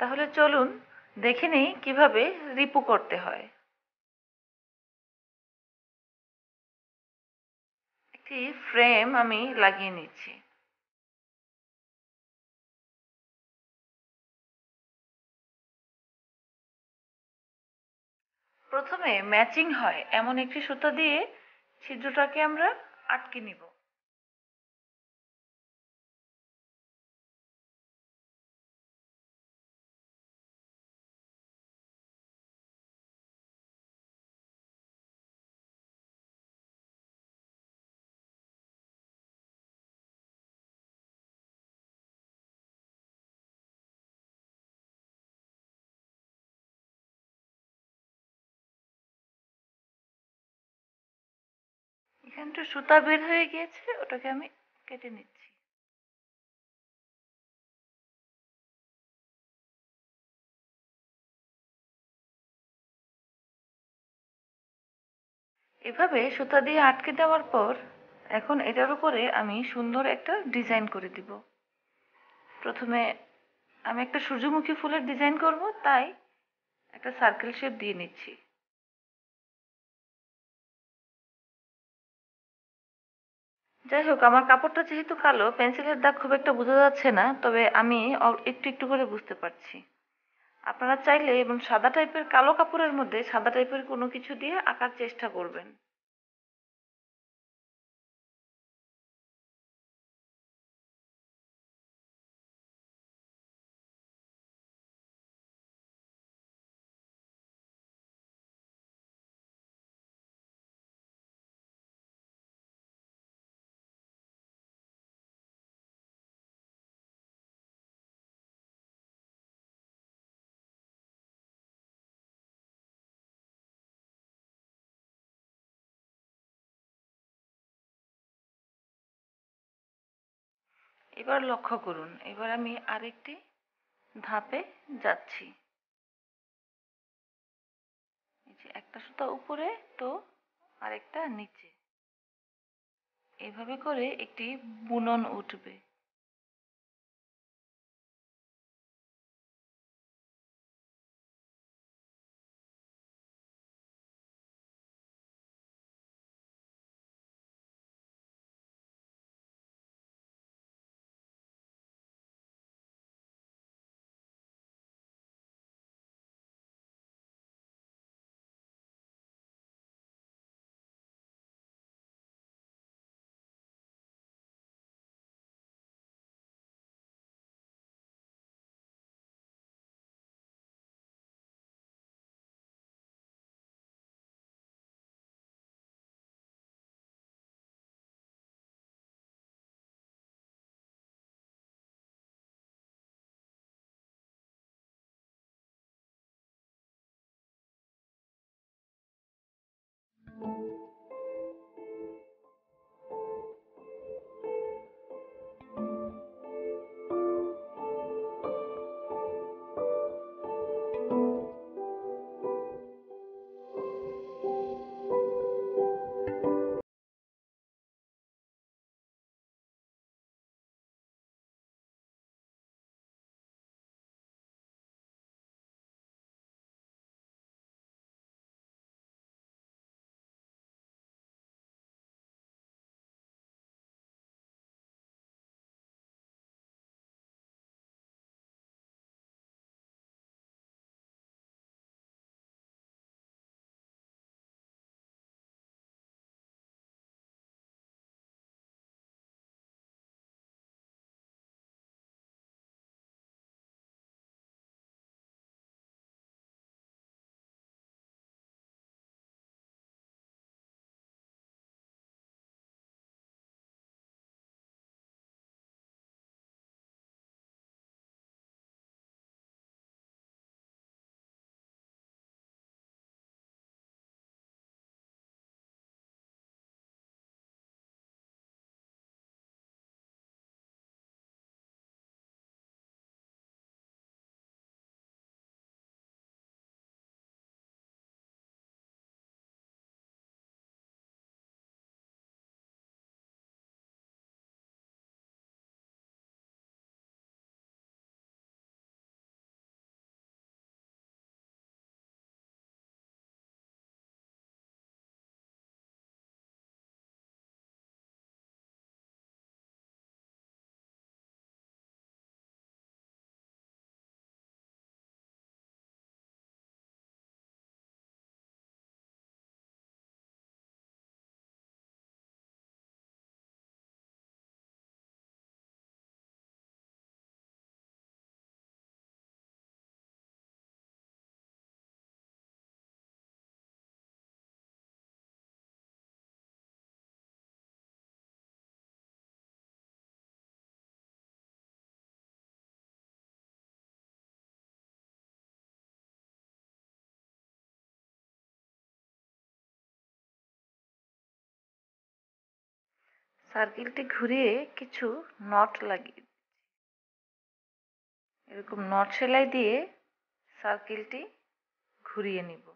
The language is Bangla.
তাহলে চলুন দেখে নেই কীভাবে রিপু করতে হয় একটি ফ্রেম আমি লাগিয়ে নিচ্ছি প্রথমে ম্যাচিং হয় এমন একটি সুতা দিয়ে ছিদ্রটাকে আমরা আটকে নিব এখানটা সুতা বের হয়ে গিয়েছে ওটাকে আমি কেটে নিচ্ছি এভাবে সুতা দিয়ে আটকে দেওয়ার পর এখন এটার উপরে আমি সুন্দর একটা ডিজাইন করে দিব প্রথমে আমি একটা সূর্যমুখী ফুলের ডিজাইন করব তাই একটা সার্কেল শেপ দিয়ে নিচ্ছি যাই হোক আমার কাপড়টা যেহেতু কালো পেন্সিলের দাগ খুব একটা বোঝা যাচ্ছে না তবে আমি একটু একটু করে বুঝতে পারছি আপনারা চাইলে এবং সাদা টাইপের কালো কাপড়ের মধ্যে সাদা টাইপের কোনো কিছু দিয়ে আঁকার চেষ্টা করবেন এবার লক্ষ্য করুন এবার আমি আরেকটি ধাপে যাচ্ছি একটা সুতা উপরে তো আরেকটা নিচে এভাবে করে একটি বুনন উঠবে সার্কেলটি ঘুরিয়ে কিছু নট লাগিয়ে এরকম নট সেলাই দিয়ে সার্কেলটি ঘুরিয়ে নিব